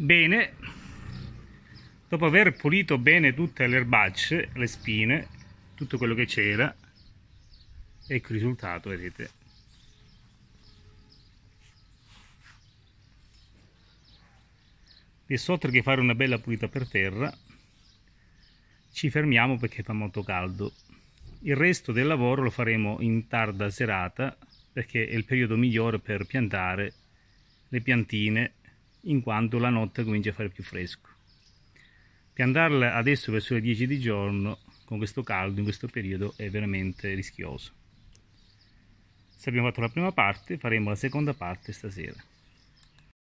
bene dopo aver pulito bene tutte le erbacce le spine tutto quello che c'era ecco il risultato vedete di oltre che fare una bella pulita per terra ci fermiamo perché fa molto caldo il resto del lavoro lo faremo in tarda serata perché è il periodo migliore per piantare le piantine in quanto la notte comincia a fare più fresco. Piantarla adesso verso le 10 di giorno, con questo caldo, in questo periodo, è veramente rischioso. Se abbiamo fatto la prima parte, faremo la seconda parte stasera.